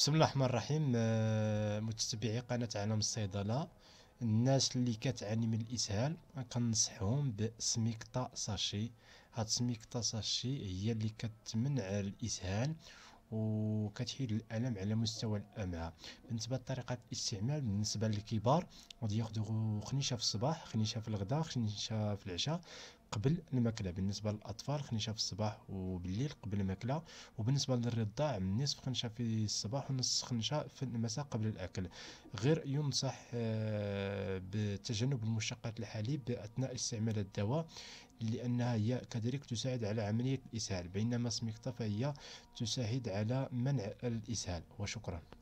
بسم الله الرحمن الرحيم آه، متتبعي قناة عالم الصيدلة الناس اللي كتعاني من الإسهال كنصحهم بسميكتا ساشي هاد سميكتا ساشي هي اللي كتمنع الإسهال وكتحيد الالم على مستوى الامعاء بالنسبه لطريقه الاستعمال بالنسبه للكبار غادي ياخذوا خنيشه في الصباح خنيشه في الغداء خنيشه في العشاء قبل الماكله بالنسبه للاطفال خنيشه في الصباح وبالليل قبل الماكله وبالنسبه للرضاع من نصف خنشه في الصباح ونصف خنشه في المساء قبل الاكل غير ينصح آه، بتجنب المشتقات الحليب اثناء استعمال الدواء لانها هي كذلك تساعد على عمليه الاسهال بينما سميكتا فهي تساعد على منع الاسهال وشكرا